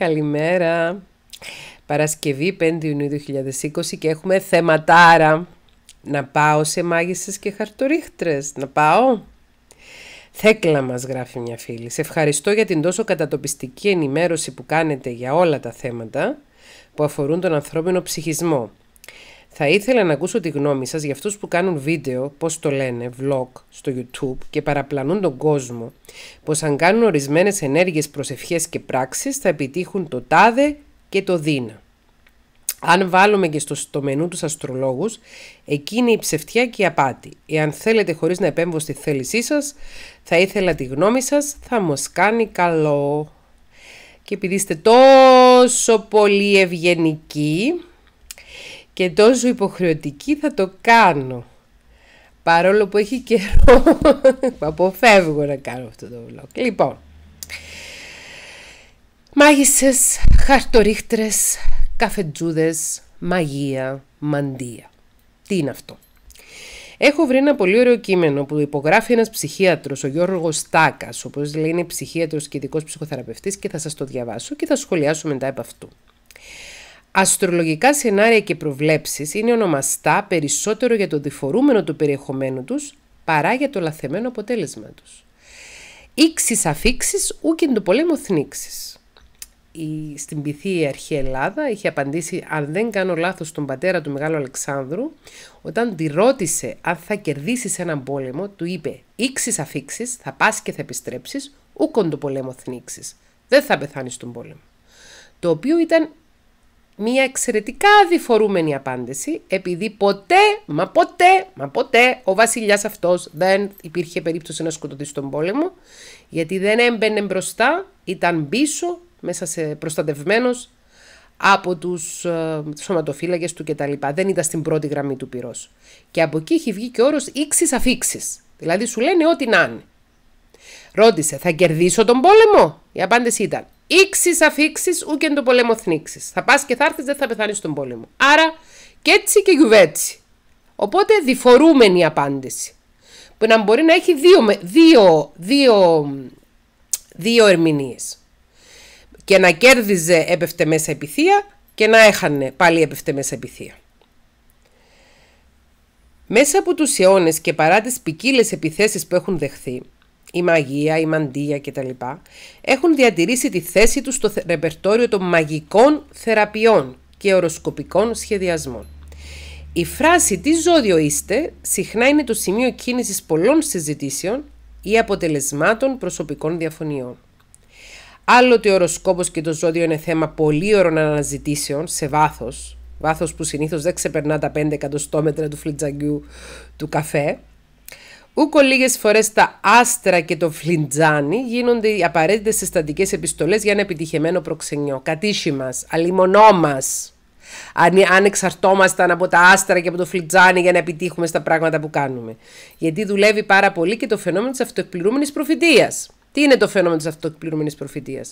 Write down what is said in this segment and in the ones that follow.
Καλημέρα. Παρασκευή 5 Ιουνίου 2020 και έχουμε θεματάρα. Να πάω σε μάγισσες και χαρτορίχτρες. Να πάω. Θέκλα μας γράφει μια φίλη. Σε ευχαριστώ για την τόσο κατατοπιστική ενημέρωση που κάνετε για όλα τα θέματα που αφορούν τον ανθρώπινο ψυχισμό. Θα ήθελα να ακούσω τη γνώμη σας για αυτούς που κάνουν βίντεο, πώς το λένε, vlog, στο YouTube και παραπλανούν τον κόσμο, πως αν κάνουν ορισμένες ενέργειες, προσευχές και πράξεις θα επιτύχουν το τάδε και το δίνα. Αν βάλουμε και στο, στο μενού τους αστρολόγους, εκεί είναι η ψευτιά και η απάτη. Εάν θέλετε χωρίς να επέμβω στη θέλησή σας, θα ήθελα τη γνώμη σας, θα μας κάνει καλό. Και επειδή είστε τόσο πολύ ευγενικοί, και τόσο υποχρεωτική θα το κάνω. Παρόλο που έχει καιρό αποφεύγω να κάνω αυτό το vlog. Λοιπόν, μάγισσες, χαρτορίχτρες, καφετζούδες, μαγεία, μαντία. Τι είναι αυτό. Έχω βρει ένα πολύ ωραίο κείμενο που υπογράφει ένας ψυχίατρος, ο Γιώργος Στάκας, όπως λέει είναι ψυχίατρος και ειδικός ψυχοθεραπευτής και θα σας το διαβάσω και θα σχολιάσω μετά από αυτού. Αστρολογικά σενάρια και προβλέψεις είναι ονομαστά περισσότερο για το διφορούμενο του περιεχομένου τους παρά για το λαθεμένο αποτέλεσμα τους. Ήξεις αφήξει ούκεν το πολέμο θνήξεις. Η, στην πυθή η αρχή Ελλάδα είχε απαντήσει αν δεν κάνω λάθος τον πατέρα του Μεγάλου Αλεξάνδρου όταν τη ρώτησε αν θα κερδίσεις έναν πόλεμο του είπε Ήξεις αφήξεις, θα πας και θα επιστρέψεις, ούκον το πολέμο θνήξει. δεν θα πεθάνεις στον πόλεμο». Το οποίο ήταν μια εξαιρετικά διφορούμενη απάντηση, επειδή ποτέ, μα ποτέ, μα ποτέ ο βασιλιάς αυτός δεν υπήρχε περίπτωση να σκοτωθεί στον πόλεμο, γιατί δεν έμπαινε μπροστά, ήταν πίσω, μέσα σε προστατευμένος από τους ε, σωματοφύλακες του κτλ. Δεν ήταν στην πρώτη γραμμή του πυρός. Και από εκεί έχει βγει και ο όρος ίξης αφήξης. Δηλαδή σου λένε ό,τι να είναι. Ρώτησε, θα κερδίσω τον πόλεμο. Η απάντηση ήταν, Ήξεις αφήξεις, ούκεν το πολέμο θνήξει. Θα πας και θα έρθεις, δεν θα πεθάνεις στον πόλεμο. Άρα και έτσι και γιουβέτσι. Οπότε διφορούμενη απάντηση. Που να μπορεί να έχει δύο, δύο, δύο, δύο ερμηνείες. Και να κέρδιζε έπεφτε μέσα επιθεία και να έχανε πάλι έπεφτε μέσα επιθεία. Μέσα από τους αιώνες και παρά τις ποικίλες επιθέσεις που έχουν δεχθεί, η μαγεία, η μαντία κτλ. έχουν διατηρήσει τη θέση τους στο ρεπερτόριο των μαγικών θεραπείων και οροσκοπικών σχεδιασμών. Η φράση «Τι ζώδιο είστε» συχνά είναι το σημείο κίνησης πολλών συζητήσεων ή αποτελεσμάτων προσωπικών διαφωνιών. Άλλοτε ο οροσκόπος και το ζώδιο είναι θέμα πολύωρων αναζητήσεων σε βάθος, βάθος που συνήθως δεν ξεπερνά τα 5 εκατοστόμετρα του φλιτζαγκιού του καφέ, Ούκο λίγες φορές τα άστρα και το φλιντζάνι γίνονται οι απαραίτητες συστατικές επιστολές για ένα επιτυχημένο προξενιό. Κατήσι μα, αλλημονό μας. Αν, αν εξαρτώμασταν από τα άστρα και από το φλιτζάνι για να επιτύχουμε στα πράγματα που κάνουμε. Γιατί δουλεύει πάρα πολύ και το φαινόμενο της αυτοεκπληρούμενης προφητείας. Τι είναι το φαινόμενο της αυτοεκπληρούμενης προφητείας.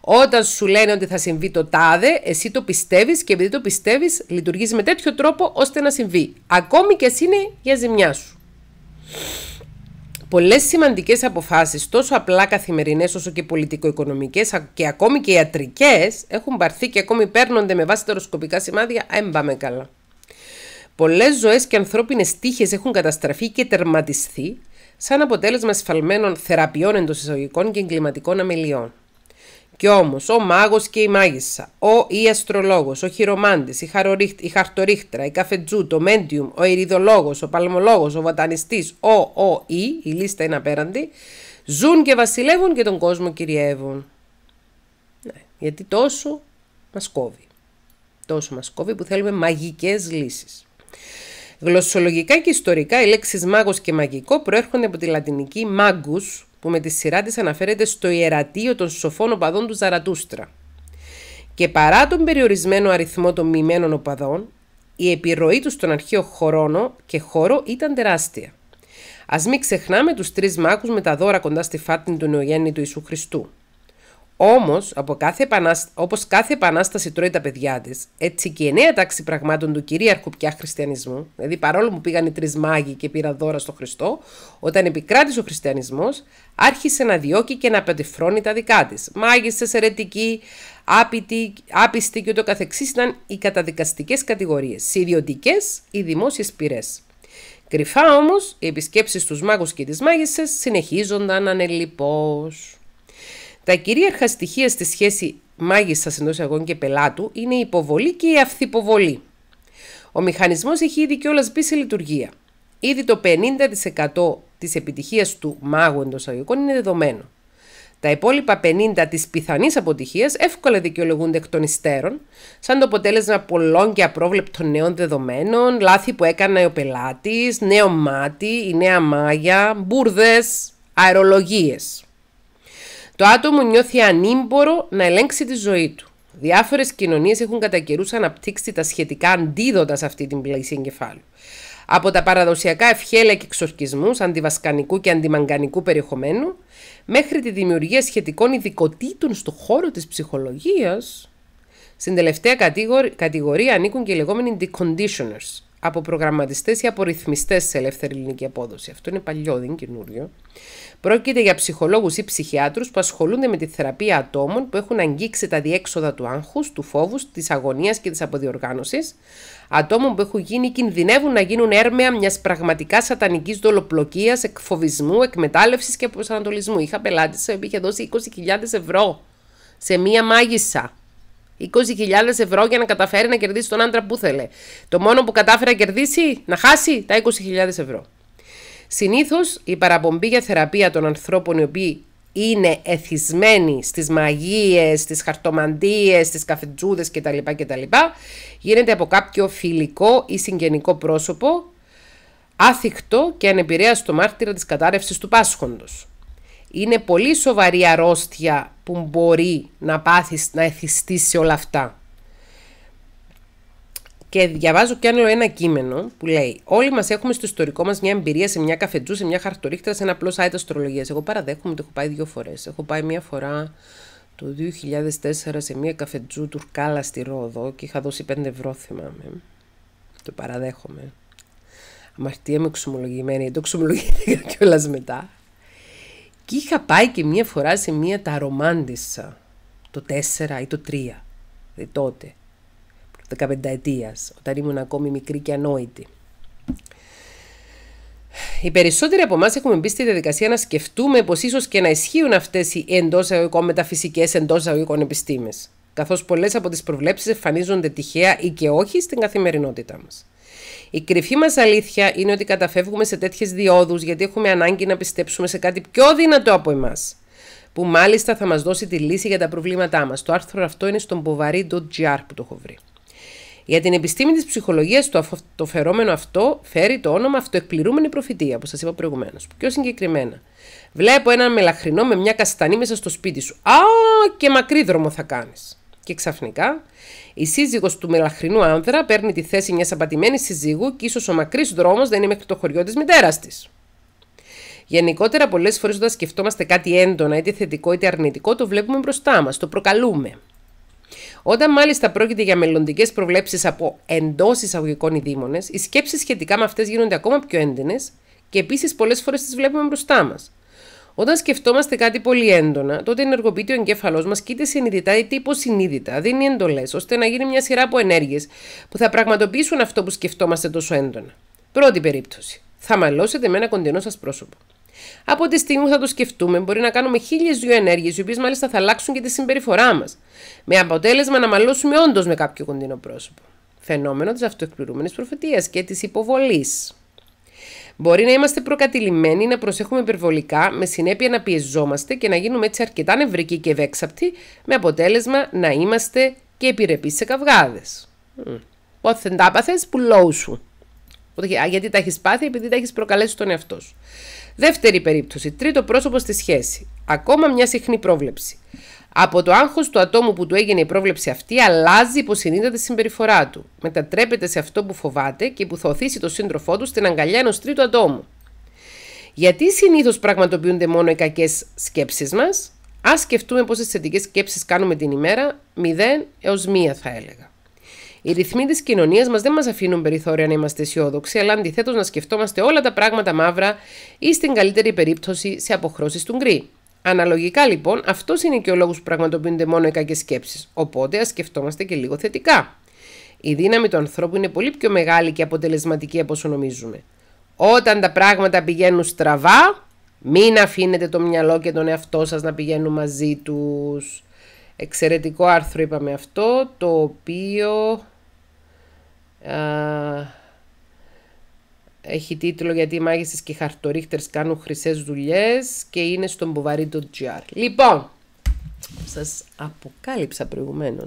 Όταν σου λένε ότι θα συμβεί το τάδε, εσύ το πιστεύεις και επειδή το πιστεύεις, λειτουργείς με τέτοιο τρόπο ώστε να συμβεί. Ακόμη και α είναι για ζημιά σου. Πολλές σημαντικές αποφάσεις, τόσο απλά καθημερινές όσο και πολιτικο-οικονομικέ και ακόμη και ιατρικές, έχουν πάρθει και ακόμη παίρνονται με βάση τα οροσκοπικά σημάδια. Δεν πάμε καλά. Πολλές ζωές και ανθρώπινες τύχε έχουν καταστραφεί και τερματιστεί σαν αποτέλεσμα σφαλμένων θεραπείων εντός εισαγωγικών και εγκληματικών αμελιών. Κι όμως ο μάγος και η μάγισσα, ο ή αστρολόγος, ο χειρομαντης η, η χαρτορίχτρα, η καφετζού, το μέντιουμ, ο ειρηδολόγο, ο παλμολόγος, ο βατανιστή, ο, ο ή, η λίστα είναι απέραντη, ζουν και βασιλεύουν και τον κόσμο κυριεύουν. Ναι, γιατί τόσο μας κόβει. Τόσο μας κόβει που θέλουμε μαγικές λύσεις. Γλωσσολογικά και ιστορικά οι λέξεις μάγος και μαγικό προέρχονται από τη λατινική magus που με τη σειρά της αναφέρεται στο ιερατείο των σοφών οπαδών του Ζαρατούστρα. Και παρά τον περιορισμένο αριθμό των μημένων οπαδών, η επιρροή τους στον αρχαίο χρόνο και χώρο ήταν τεράστια. Ας μην ξεχνάμε τους τρεις μάκου με τα δώρα κοντά στη φάτνη του νεογέννητου Ιησού Χριστού. Όμως, όπως κάθε επανάσταση τρώει τα παιδιά της, έτσι και η νέα τάξη πραγμάτων του κυρίαρχου πια χριστιανισμού, δηλαδή παρόλο που πήγαν οι τρεις μάγοι και πήραν δώρα στο Χριστό, όταν επικράτησε ο χριστιανισμός, άρχισε να διώκει και να πεντεφρώνει τα δικά της. Μάγισσες, αιρετικοί, άπιστοι και ούτω καθεξής ήταν οι καταδικαστικές κατηγορίες, οι ιδιωτικές ή δημόσιες πυρές. Κρυφά όμως, οι επισκέψεις στους μάγους και τις μάγισσες συνεχίζονταν ανελειπώς. Τα κυρίαρχα στοιχεία στη σχέση μάγισσας εντό αγών και πελάτου είναι η υποβολή και η αυθυποβολή. Ο μηχανισμός έχει ήδη κιόλας μπει σε λειτουργία. Ήδη το 50% της επιτυχίας του μάγου εντός εγών είναι δεδομένο. Τα υπόλοιπα 50 της πιθανής αποτυχίας εύκολα δικαιολογούνται εκ των υστέρων, σαν το αποτέλεσμα πολλών και απρόβλεπτων νέων δεδομένων, λάθη που έκανε ο πελάτης, νέο μάτι, η νέα μάγια, μπουρδέ, αερολογίες. Το άτομο νιώθει ανήμπορο να ελέγξει τη ζωή του. Διάφορες κοινωνίες έχουν κατά καιρούς αναπτύξει τα σχετικά αντίδοτα σε αυτή την πλαίση εγκεφάλου. Από τα παραδοσιακά ευχέλια και εξορκισμούς αντιβασκανικού και αντιμαγκανικού περιεχομένου, μέχρι τη δημιουργία σχετικών ειδικοτήτων στον χώρο της ψυχολογίας, στην τελευταία κατηγορία ανήκουν και οι λεγόμενοι deconditioners, από προγραμματιστές ή από σε ελεύθερη ελληνική απόδοση. Αυτό είναι παλιό, δεν είναι καινούριο. Πρόκειται για ψυχολόγους ή ψυχιάτρους που ασχολούνται με τη θεραπεία ατόμων που έχουν αγγίξει τα διέξοδα του άγχους, του φόβους, της αγωνίας και της αποδιοργάνωσης, ατόμων που έχουν γίνει κινδυνεύουν να γίνουν έρμεα μιας πραγματικά σατανικής δολοπλοκίας, εκφοβισμού, εκμετάλλευσης και προσανατολισμού. Είχα πελάτη που είχε δώσει 20.000 ευρώ σε μία μάγισσα 20.000 ευρώ για να καταφέρει να κερδίσει τον άντρα που θέλει. Το μόνο που κατάφερε να κερδίσει, να χάσει τα 20.000 ευρώ. Συνήθως η παραπομπή για θεραπεία των ανθρώπων οι οποίοι είναι εθισμένοι στις μαγείες, στις χαρτομαντίες, στις καφετζούδες κτλ. κτλ γίνεται από κάποιο φιλικό ή συγγενικό πρόσωπο άθικτο και ανεπηρέαστο μάρτυρα της κατάρρευσης του πάσχοντος είναι πολύ σοβαρή αρρώστια που μπορεί να πάθεις, να εθιστεί σε όλα αυτά. Και διαβάζω κι άλλο ένα κείμενο που λέει: Όλοι μας έχουμε στο ιστορικό μας μια εμπειρία σε μια καφετζού, σε μια χαρτορίχτρα, σε ένα απλό site αστρολογίας. Εγώ παραδέχομαι ότι έχω πάει δύο φορές. Έχω πάει μία φορά το 2004 σε μια καφετζού τουρκάλα στη Ρόδο και είχα δώσει 5 ευρώ, θυμάμαι. Το παραδέχομαι. Αμαρτία μου εξομολογημένη, το εξομολογήθηκα κιόλας μετά. Και είχα πάει και μία φορά σε μία ταρομάντισσα, το 4 ή το 3, δηλαδή τότε, Δεκαπενταετίας, 15 ετίας, όταν ήμουν ακόμη μικρή και ανόητη. Οι περισσότεροι από εμάς έχουμε μπει στη διαδικασία να σκεφτούμε πως ίσως και να ισχύουν αυτές οι εντός αγωγικών μεταφυσικές εντός αγωγικών επιστήμες, καθώς πολλές από τις προβλέψεις εμφανίζονται τυχαία ή και όχι στην καθημερινότητά μας. Η κρυφή μας αλήθεια είναι ότι καταφεύγουμε σε τέτοιες διόδους γιατί έχουμε ανάγκη να πιστέψουμε σε κάτι πιο δυνατό από εμάς. Που μάλιστα θα μας δώσει τη λύση για τα προβλήματά μας. Το άρθρο αυτό είναι στον ποβαρή.gr που το έχω βρει. Για την επιστήμη της ψυχολογίας, το, το φερόμενο αυτό φέρει το όνομα αυτοεκπληρούμενη προφητεία, που σας είπα προηγουμένως. Πιο συγκεκριμένα, βλέπω έναν μελαχρινό με μια καστανή μέσα στο σπίτι σου. Α, και μακρύ δρόμο θα κάνεις. Και ξαφνικά η σύζυγος του μελαχρινού άνδρα παίρνει τη θέση μιας απατημένης συζύγου και ίσως ο μακρύς δρόμος δεν είναι μέχρι το χωριό της μητέρας της. Γενικότερα, πολλές φορές όταν σκεφτόμαστε κάτι έντονα, είτε θετικό είτε αρνητικό, το βλέπουμε μπροστά μας, το προκαλούμε. Όταν μάλιστα πρόκειται για μελλοντικές προβλέψεις από εντός εισαγωγικών ειδήμονες, οι σκέψεις σχετικά με αυτές γίνονται ακόμα πιο έντονες και επίσης πολλές φορές τις βλέπουμε μπροστά μας. Όταν σκεφτόμαστε κάτι πολύ έντονα, τότε ενεργοποιείται ο εγκέφαλός μας και είτε συνειδητά είτε υποσυνείδητα δίνει εντολές ώστε να γίνει μια σειρά από ενέργειες που θα πραγματοποιήσουν αυτό που σκεφτόμαστε τόσο έντονα. Πρώτη περίπτωση. Θα μαλώσετε με ένα κοντινό σας πρόσωπο. Από τη στιγμή που θα το σκεφτούμε, μπορεί να κάνουμε χίλιες δύο ενέργειες, οι οποίες μάλιστα θα αλλάξουν και τη συμπεριφορά μας. Με αποτέλεσμα να μαλώσουμε όντως με κάποιο κοντινό πρόσωπο. Φαινόμενο της αυτοεκπληρούμενης προφητείας και της υποβολής. Μπορεί να είμαστε προκατηλημένοι, να προσέχουμε υπερβολικά, με συνέπεια να πιεζόμαστε και να γίνουμε έτσι αρκετά νευρικοί και ευέξαπτοι, με αποτέλεσμα να είμαστε και επιρρεπείς σε καυγάδες. Mm. Πότε τα παθε, που λόγω σου. Γιατί τα έχεις πάθει, επειδή τα έχεις προκαλέσει τον εαυτό σου. Δεύτερη περίπτωση. Τρίτο πρόσωπο στη σχέση. Ακόμα μια συχνή πρόβλεψη. Από το άγχος του ατόμου που του έγινε η πρόβλεψη αυτή, αλλάζει υποσυνείδητα τη συμπεριφορά του. Μετατρέπεται σε αυτό που φοβάται και που θα οθήσει τον σύντροφό του στην αγκαλιά ενός τρίτου ατόμου. Γιατί συνήθως πραγματοποιούνται μόνο οι κακές σκέψεις μας, Ας σκεφτούμε πόσες θετικές σκέψεις κάνουμε την ημέρα, 0 έω 1 θα έλεγα. Οι ρυθμοί της κοινωνίας μας δεν μας αφήνουν περιθώρια να είμαστε αισιόδοξοι, αλλά αντιθέτως να σκεφτόμαστε όλα τα πράγματα μαύρα ή στην καλύτερη περίπτωση σε αποχρώσεις του γκρι. Αναλογικά λοιπόν, αυτός είναι και ο λόγος που πραγματοποιούνται μόνο οι κακές σκέψεις. Οπότε ας σκεφτόμαστε και λίγο θετικά. Η δύναμη του ανθρώπου είναι πολύ πιο μεγάλη και αποτελεσματική από όσο νομίζουμε. Όταν τα πράγματα πηγαίνουν στραβά, μην αφήνετε το μυαλό και τον εαυτό σας να πηγαίνουν μαζί τους. Εξαιρετικό άρθρο είπαμε αυτό, το οποίο... Α, έχει τίτλο γιατί οι μάγισσε και οι χαρτορίχτερ κάνουν χρυσές δουλειές και είναι στον μπουβαρί του GR. Λοιπόν, σας αποκάλυψα προηγουμένως.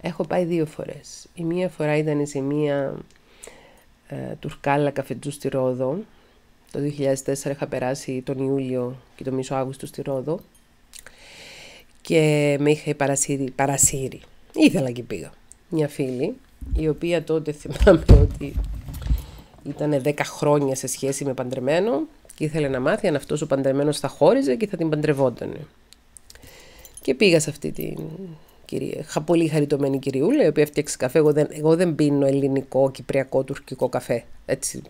Έχω πάει δύο φορές. Η μία φορά ήταν σε μία ε, τουρκάλα καφετζού στη Ρόδο. Το 2004 είχα περάσει τον Ιούλιο και το μισό Αύγουστο στη Ρόδο και με είχε παρασύρει, παρασύρει. Ήθελα και πήγα. Μια φίλη, η οποία τότε θυμάμαι ότι ήταν 10 χρόνια σε σχέση με παντρεμένο και ήθελε να μάθει αν αυτός ο παντρεμένος θα χώριζε και θα την παντρευόταν. Και πήγα σε αυτή την κυρία, πολύ χαριτωμένη κυριούλα, η οποία φτιάξει καφέ. Εγώ δεν, εγώ δεν πίνω ελληνικό, κυπριακό, τουρκικό καφέ. Έτσι.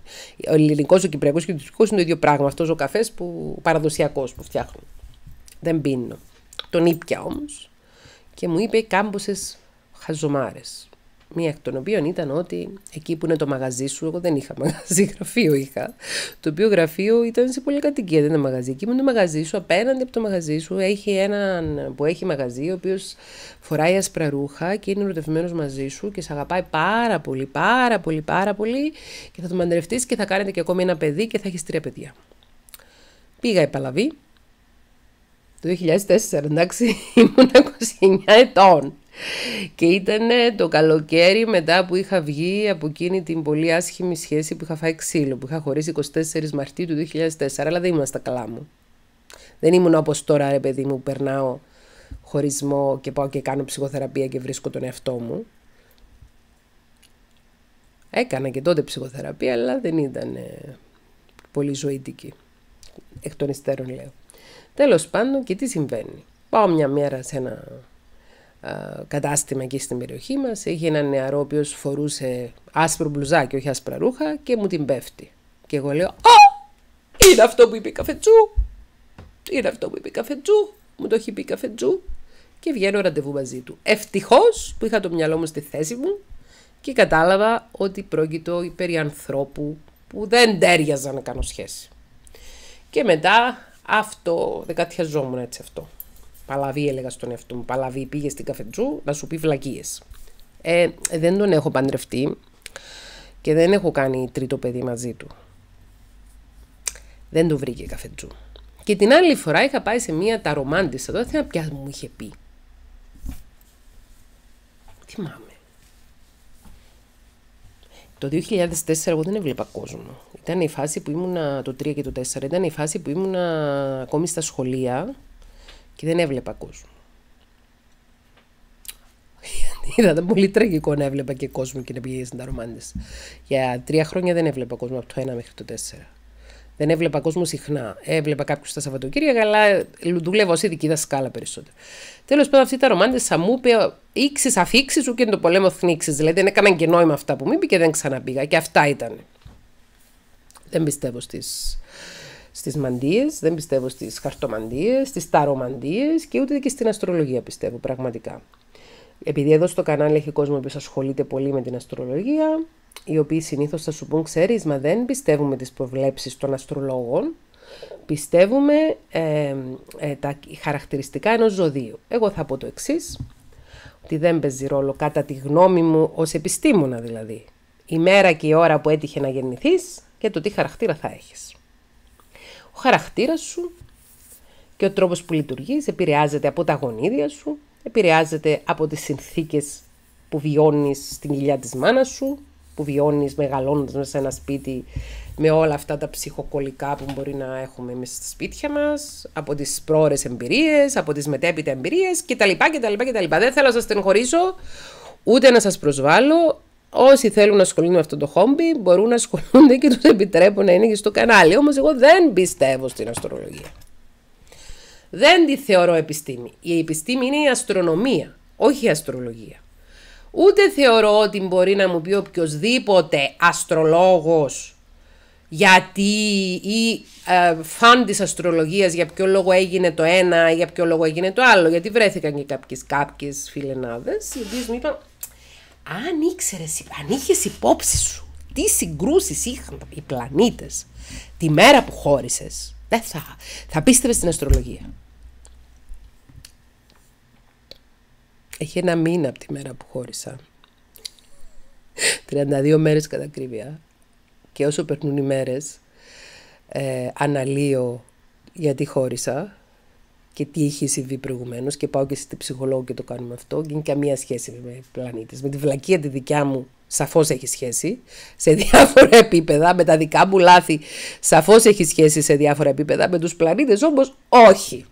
Ο ελληνικό, ο κυπριακός και ο τουρκικός είναι το ίδιο πράγμα. Αυτός ο καφές που παραδοσιακός που φτιάχνουν. Δεν πίνω. Τον ήπια όμως και μου είπε κάμποσε χαζομάρες μία εκ των οποίων ήταν ότι εκεί που είναι το μαγαζί σου, εγώ δεν είχα μαγαζί, γραφείο είχα, το οποίο γραφείο ήταν σε πολυκατοικία, δεν ήταν μαγαζί. Εκεί Είναι το μαγαζί σου, απέναντι από το μαγαζί σου, έχει έναν που έχει μαγαζί, ο οποίος φοράει άσπρα ρούχα και είναι ερωτευμένος μαζί σου και σε αγαπάει πάρα πολύ, πάρα πολύ, πάρα πολύ και θα το μαντρευτεί και θα κάνετε και ακόμη ένα παιδί και θα έχεις τρία παιδιά. Πήγα επαλαβή. Το 2004, εντάξει, ήμουν 29 ετών. Και ήταν ε, το καλοκαίρι μετά που είχα βγει από εκείνη την πολύ άσχημη σχέση που είχα φάει ξύλο, που είχα χωρίσει 24 Μαρτίου του 2004, αλλά δεν ήμουν στα καλά μου. Δεν ήμουν όπως τώρα ρε παιδί μου, περνάω χωρισμό και πάω και κάνω ψυχοθεραπεία και βρίσκω τον εαυτό μου. Έκανα και τότε ψυχοθεραπεία, αλλά δεν ήταν ε, πολύ ζωήτικη. Εκ των υστέρων λέω. Τέλος πάντων και τι συμβαίνει. Πάω μια μέρα σε ένα ε, κατάστημα εκεί στην περιοχή μας Είχε έναν νεαρό ο οποίος φορούσε άσπρο μπλουζάκι, όχι άσπρα ρούχα και μου την πέφτει. Και εγώ λέω «Α, είναι αυτό που είπε η καφετζού, είναι αυτό που είπε η καφετζού, μου το έχει πει η καφετζού» και βγαίνω ραντεβού μαζί του. Ευτυχώς που είχα το μυαλό μου στη θέση μου και κατάλαβα ότι πρόκειτο περί ανθρώπου που δεν τέριαζαν να κάνω σχέση. Και μετά αυτό, δεν έτσι αυτό. Παλαβή έλεγα στον εαυτό μου. Παλαβή πήγε στην καφετζού να σου πει βλακίε. Ε, δεν τον έχω παντρευτεί και δεν έχω κάνει τρίτο παιδί μαζί του. Δεν το βρήκε καφετζού. Και την άλλη φορά είχα πάει σε μία ταρομάντισσα. Δεν θυμάμαι πια μου είχε πει. Θυμάμαι. Το 2004 εγώ δεν έβλεπα κόσμο. Ήταν η φάση που ήμουνα, το 3 και το 4, ήταν η φάση που ήμουνα ακόμη στα σχολεία και δεν έβλεπα κόσμο. Ήταν πολύ τραγικό να έβλεπα και κόσμο και να πηγαίνει στην Ταρομάντες. Για τρία χρόνια δεν έβλεπα κόσμο από το 1 μέχρι το 4. Δεν έβλεπα κόσμο συχνά. Έβλεπα κάποιους τα Σαββατοκύριακα, αλλά δουλεύω ως ειδική δασκάλα περισσότερο. Τέλος πάντων, αυτή τα ρομάντε θα μου είπε: Ήξες, αφήξεις σου και το πολέμο θνήξει. Δηλαδή, δεν έκαναν και νόημα αυτά που μου είπε και δεν ξαναπήγα. Και αυτά ήταν. Δεν πιστεύω στις Στις μαντίες, δεν πιστεύω στις χαρτομαντίες, στις ταρομαντίες, και ούτε και στην αστρολογία πιστεύω πραγματικά. Επειδή εδώ στο κανάλι έχει κόσμο που ασχολείται πολύ με την αστρολογία, οι οποίοι συνήθως θα σου πούν, ξέρεις, μα δεν πιστεύουμε τις προβλέψεις των αστρολόγων, πιστεύουμε ε, τα χαρακτηριστικά ενός ζωδίου. Εγώ θα πω το εξής ότι δεν παίζει ρόλο κατά τη γνώμη μου ως επιστήμονα δηλαδή. Η μέρα και η ώρα που έτυχε να γεννηθείς και το τι χαρακτήρα θα έχεις. Ο χαρακτήρας σου και ο τρόπος που λειτουργείς επηρεάζεται από τα γονίδια σου, επηρεάζεται από τις συνθήκες που βιώνεις στην κοιλιά της μάνας σου, που βιώνεις μεγαλώντα σε ένα σπίτι με όλα αυτά τα ψυχοκολικά που μπορεί να έχουμε μέσα στα σπίτια μας, από τις πρόορες εμπειρίες, από τις μετέπειτα εμπειρίες κτλ. κτλ, κτλ. Δεν θέλω να σας στενοχωρήσω, ούτε να σας προσβάλλω, Όσοι θέλουν να ασχολούνται με αυτό το χόμπι μπορούν να ασχολούνται και τους επιτρέπουν να είναι και στο κανάλι. Όμως εγώ δεν πιστεύω στην αστρολογία. Δεν τη θεωρώ επιστήμη. Η επιστήμη είναι η αστρονομία, όχι η αστρολογία. Ούτε θεωρώ ότι μπορεί να μου πει οποιοδήποτε αστρολόγος γιατί ή ε, φαν της αστρολογίας για ποιο λόγο έγινε το ένα ή για ποιο λόγο έγινε το άλλο. Γιατί βρέθηκαν και κάποιες, κάποιες φιλενάδες οι οποίες μου είπαν αν ήξερες, αν είχες υπόψη σου τι συγκρούσεις είχαν οι πλανήτες τη μέρα που χώρισες, δεν θα, θα πίστευες στην αστρολογία. Έχει ένα μήνα από τη μέρα που χώρισα. 32 μέρες κατά ακρίβεια. Και όσο περνούν οι μέρες, ε, αναλύω γιατί χώρισα και τι έχει συμβεί προηγουμένως και πάω και στην ψυχολόγο και το κάνουμε αυτό και είναι καμία σχέση με πλανήτες. Με τη βλακία τη δικιά μου σαφώς έχει σχέση σε διάφορα επίπεδα, με τα δικά μου λάθη σαφώς έχει σχέση σε διάφορα επίπεδα, με τους πλανήτες, όμως όχι.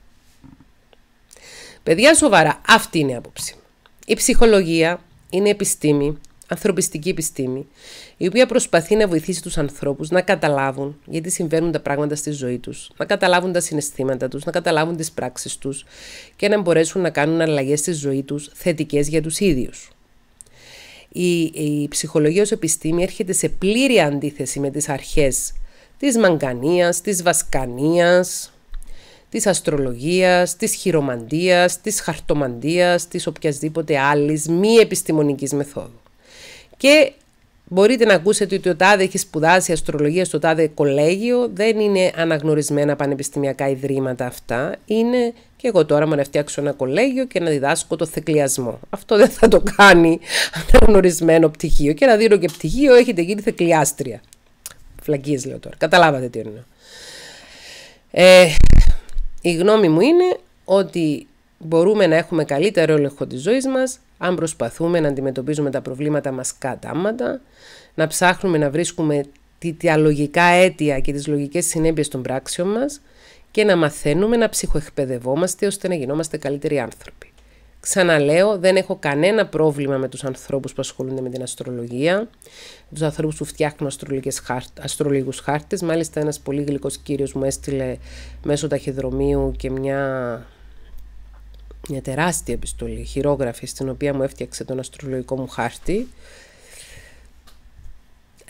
Παιδιά σοβαρά, αυτή είναι η άποψη. Η ψυχολογία είναι επιστήμη ανθρωπιστική επιστήμη, η οποία προσπαθεί να βοηθήσει τους ανθρώπους να καταλάβουν γιατί συμβαίνουν τα πράγματα στη ζωή τους, να καταλάβουν τα συναισθήματα τους, να καταλάβουν τις πράξεις τους και να μπορέσουν να κάνουν αλλαγές στη ζωή τους θετικές για τους ίδιους. Η, η ψυχολογία ως επιστήμη έρχεται σε πλήρη αντίθεση με τις αρχές της μαγκανίας, της βασκανίας, της αστρολογίας, της χειρομαντίας, της χαρτομαντίας, της οποιασδήποτε άλλης μη επιστημονικής μεθόδου. Και μπορείτε να ακούσετε ότι ο Τάδε έχει σπουδάσει αστρολογία στο Τάδε κολέγιο. Δεν είναι αναγνωρισμένα πανεπιστημιακά ιδρύματα αυτά. Είναι και εγώ τώρα μου να φτιάξω ένα κολέγιο και να διδάσκω το θεκλιασμό. Αυτό δεν θα το κάνει αναγνωρισμένο πτυχίο. Και να δίνω και πτυχίο, έχετε γίνει θεκλιάστρια. Φλακίες λέω τώρα. Καταλάβατε τι εννοώ. Ε, η γνώμη μου είναι ότι μπορούμε να έχουμε καλύτερο έλεγχο της ζωής μας αν προσπαθούμε να αντιμετωπίζουμε τα προβλήματα μας κατάματα, να ψάχνουμε να βρίσκουμε τα διαλογικά αίτια και τις λογικές συνέπειες των πράξεων μας και να μαθαίνουμε να ψυχοεκπαιδευόμαστε ώστε να γινόμαστε καλύτεροι άνθρωποι. Ξαναλέω, δεν έχω κανένα πρόβλημα με τους ανθρώπους που ασχολούνται με την αστρολογία, τους ανθρώπους που φτιάχνουν αστρολογικούς χάρτες. Μάλιστα ένας πολύ γλυκός κύριος μου έστειλε μέσω ταχυδρομείου και μια μια τεράστια επιστολή χειρόγραφη στην οποία μου έφτιαξε τον αστρολογικό μου χάρτη.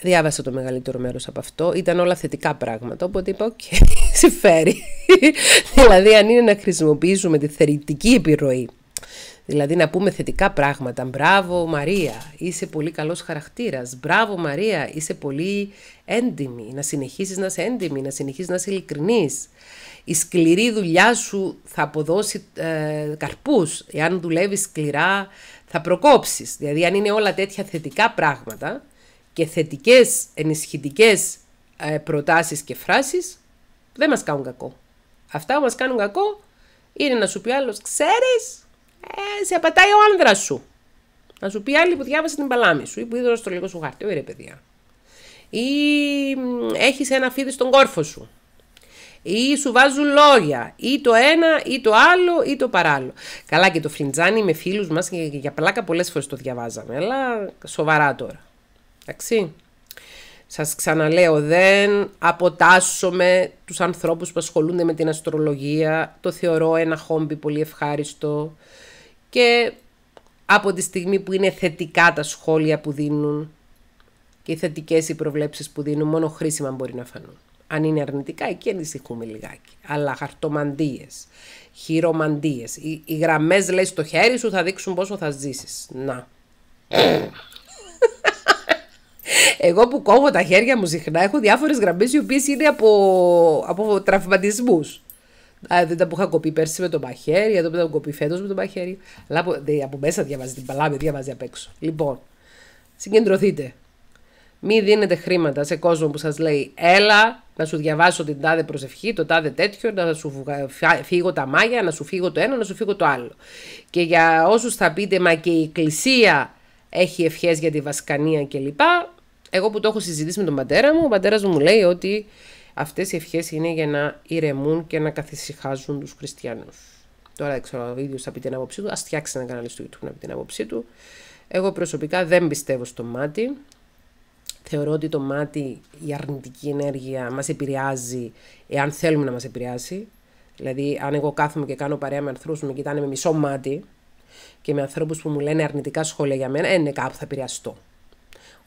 Διάβασα το μεγαλύτερο μέρος από αυτό. Ήταν όλα θετικά πράγματα, οπότε είπα, οκ, okay, συμφέρει. δηλαδή, αν είναι να χρησιμοποιήσουμε τη θερητική επιρροή Δηλαδή να πούμε θετικά πράγματα. Μπράβο Μαρία, είσαι πολύ καλός χαρακτήρας. Μπράβο Μαρία, είσαι πολύ έντιμη. Να συνεχίσεις να είσαι έντιμη, να συνεχίσεις να είσαι ειλικρινής. Η σκληρή δουλειά σου θα αποδώσει ε, καρπούς. Εάν δουλεύεις σκληρά θα προκόψεις. Δηλαδή αν είναι όλα τέτοια θετικά πράγματα και θετικές ενισχυτικές ε, προτάσεις και φράσεις, δεν μας κάνουν κακό. Αυτά που μας κάνουν κακό είναι να σου πει άλλος, ξέρεις, ε, σε απατάει ο άνδρας σου. Να σου πει άλλη που διάβασε την παλάμη σου ή που είδε το λίγο σου χάρτη. Ωραία, παιδιά. Ή έχεις ένα φίδι στον κόρφο σου. Ή σου βάζουν λόγια. Ή το ένα, ή το άλλο, ή το παράλληλο. Καλά και το φλιντζάνι με φίλους μας και για πλάκα πολλές φορές το διαβάζαμε. Αλλά σοβαρά τώρα. Εντάξει. Σας ξαναλέω, δεν αποτάσσομαι τους ανθρώπους που ασχολούνται με την αστρολογία. Το θεωρώ ένα χόμπι πολύ ευχάριστο και από τη στιγμή που είναι θετικά τα σχόλια που δίνουν και οι θετικές οι προβλέψεις που δίνουν, μόνο χρήσιμα μπορεί να φανούν. Αν είναι αρνητικά, εκεί ανησυχούμε λιγάκι. Αλλά χαρτομαντίες, χειρομαντίες, οι, οι γραμμές λέει στο χέρι σου θα δείξουν πόσο θα ζήσεις. Να. Εγώ που κόβω τα χέρια μου συχνά έχω διάφορες γραμμές οι οποίες είναι από, από τραυματισμούς δεν τα που είχα κοπεί πέρσι με το μαχαίρι, εδώ που τα κοπεί φέτος με το μαχαίρι. Αλλά από, από μέσα διαβάζει την παλάμη, διαβάζει απ' έξω. Λοιπόν, συγκεντρωθείτε. Μην δίνετε χρήματα σε κόσμο που σας λέει Έλα να σου διαβάσω την τάδε προσευχή, το τάδε τέτοιο, να σου φύγω τα μάγια, να σου φύγω το ένα, να σου φύγω το άλλο. Και για όσους θα πείτε, μα και η Εκκλησία έχει ευχές για τη Βασκανία κλπ. Εγώ που το έχω συζητήσει με τον πατέρα μου, ο πατέρας μου λέει ότι Αυτές οι ευχές είναι για να ηρεμούν και να καθησυχάζουν τους χριστιανούς. Τώρα δεν ξέρω, ο ίδιος θα πει την άποψή του, ας φτιάξει ένα κανάλι στο YouTube να πει την άποψή του. Εγώ προσωπικά δεν πιστεύω στο μάτι. Θεωρώ ότι το μάτι, η αρνητική ενέργεια μας επηρεάζει εάν θέλουμε να μας επηρεάσει. Δηλαδή, αν εγώ κάθομαι και κάνω παρέα με ανθρώπους που με κοιτάνε με μισό μάτι και με ανθρώπους που μου λένε αρνητικά σχόλια για μένα, ε, ναι, κάπου θα επηρεαστώ.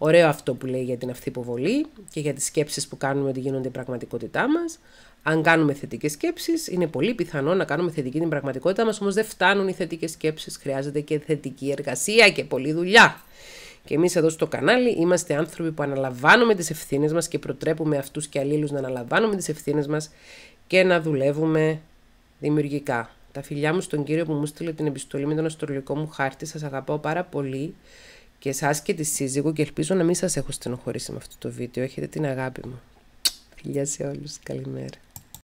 Ωραίο αυτό που λέει για την αυτή και για τις σκέψεις που κάνουμε ότι γίνονται η πραγματικότητά μας. Αν κάνουμε θετικές σκέψεις, είναι πολύ πιθανό να κάνουμε θετική την πραγματικότητά μας, όμως δεν φτάνουν οι θετικές σκέψεις. Χρειάζεται και θετική εργασία και πολλή δουλειά. Και εμείς εδώ στο κανάλι είμαστε άνθρωποι που αναλαμβάνουμε τις ευθύνες μας και προτρέπουμε αυτούς και αλλήλους να αναλαμβάνουμε τις ευθύνες μας και να δουλεύουμε δημιουργικά. Τα φιλιά μου στον κύριο που μου στείλε την επιστολή με τον αστρολογικό μου χάρτη. Σας αγαπάω πάρα πολύ και εσάς και τη σύζυγο και ελπίζω να μην σας έχω στενοχωρήσει με αυτό το βίντεο. Έχετε την αγάπη μου. Φιλιά σε όλους. Καλημέρα.